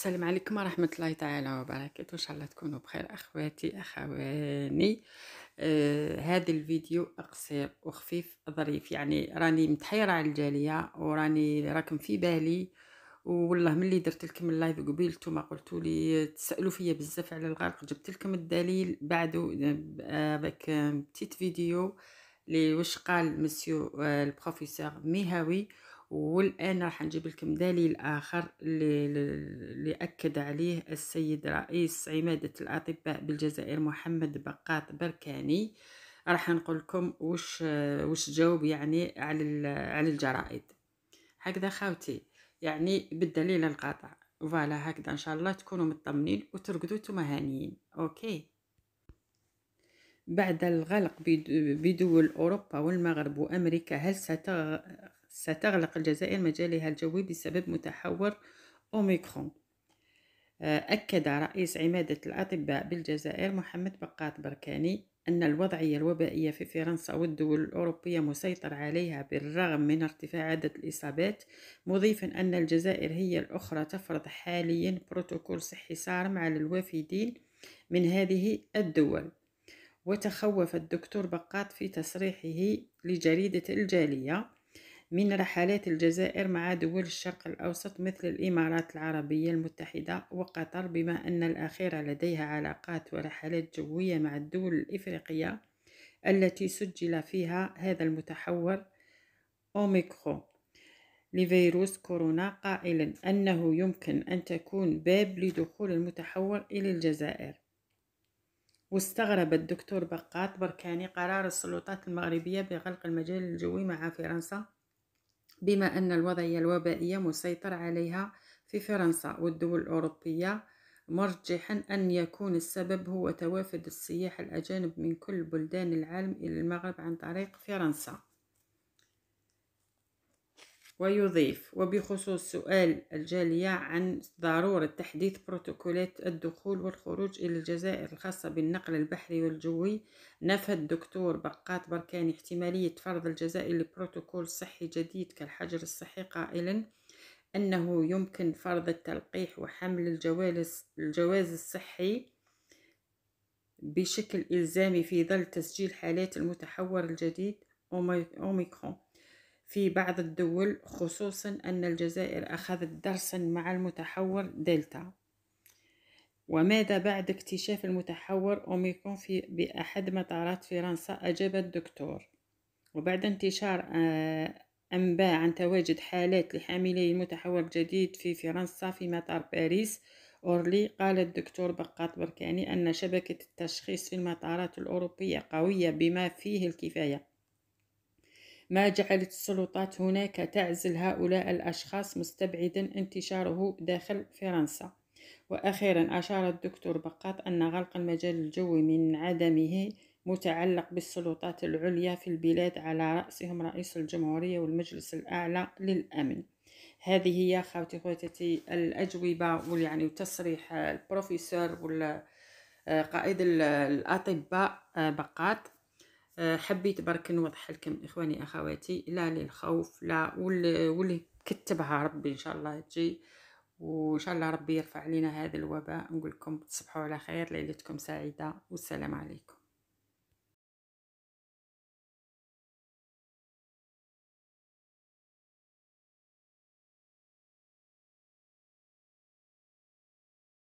السلام عليكم ورحمة الله تعالى وبركاته إن شاء الله تكونوا بخير أخواتي أخواني آه هذا الفيديو قصير وخفيف ظريف يعني راني متحيرة على الجالية وراني راكم في بالي والله ملي درت لكم اللايف قبيل نتوما قلتوا لي تسالوا فيا بزاف على الغرق جبت لكم الدليل بعدو آه بتيت فيديو لي واش قال مسيو البروفيسور آه، ميهاوي والان راح نجيب لكم دليل اخر اللي اكد عليه السيد رئيس عماده الاطباء بالجزائر محمد بقاط بركاني راح نقول لكم واش واش جاوب يعني على على الجرائد هكذا خاوتي يعني بالدليل القاطع فوالا هكذا ان شاء الله تكونوا مطمنين وترقدوا نتوما هانيين اوكي بعد الغلق بدول أوروبا والمغرب وأمريكا هل ستغ... ستغلق الجزائر مجالها الجوي بسبب متحور أوميكرون آه، أكد رئيس عمادة الأطباء بالجزائر محمد بقات بركاني أن الوضعية الوبائية في فرنسا والدول الأوروبية مسيطر عليها بالرغم من ارتفاع عدد الإصابات مضيفا أن الجزائر هي الأخرى تفرض حاليا بروتوكول صحي صارم على الوافدين من هذه الدول وتخوف الدكتور بقات في تصريحه لجريدة الجالية من رحلات الجزائر مع دول الشرق الأوسط مثل الإمارات العربية المتحدة وقطر بما أن الأخيرة لديها علاقات ورحلات جوية مع الدول الإفريقية التي سجل فيها هذا المتحور أوميكرو لفيروس كورونا قائلا أنه يمكن أن تكون باب لدخول المتحور إلى الجزائر واستغرب الدكتور بقات بركاني قرار السلطات المغربية بغلق المجال الجوي مع فرنسا بما أن الوضعية الوبائية مسيطر عليها في فرنسا والدول الأوروبية مرجحا أن يكون السبب هو توافد السياح الأجانب من كل بلدان العالم إلى المغرب عن طريق فرنسا ويضيف وبخصوص سؤال الجالية عن ضرورة تحديث بروتوكولات الدخول والخروج إلى الجزائر الخاصة بالنقل البحري والجوي نفى الدكتور بقات بركاني احتمالية فرض الجزائر لبروتوكول صحي جديد كالحجر الصحي قائلا أنه يمكن فرض التلقيح وحمل الجواز, الجواز الصحي بشكل إلزامي في ظل تسجيل حالات المتحور الجديد أوميكرون في بعض الدول خصوصا أن الجزائر أخذت درسا مع المتحور دلتا وماذا بعد اكتشاف المتحور أوميكون في بأحد مطارات فرنسا أجاب الدكتور وبعد انتشار آه، أنباء عن تواجد حالات لحاملي المتحور الجديد في فرنسا في مطار باريس أورلي قال الدكتور بقاط بركاني أن شبكة التشخيص في المطارات الأوروبية قوية بما فيه الكفاية ما جعلت السلطات هناك تعزل هؤلاء الأشخاص مستبعدا انتشاره داخل فرنسا وأخيرا أشار الدكتور بقاط أن غلق المجال الجوي من عدمه متعلق بالسلطات العليا في البلاد على رأسهم رئيس الجمهورية والمجلس الأعلى للأمن هذه هي خوتي خوتتي الأجوبة يعني وتصريح البروفيسور والقائد قائد الأطباء آه، بقاط حبيت برك نوضح لكم اخواني اخواتي لا للخوف لا واللي كتبها ربي ان شاء الله تجي وان شاء الله ربي يرفع علينا هذا الوباء نقول لكم تصبحوا على خير ليلتكم سعيده والسلام عليكم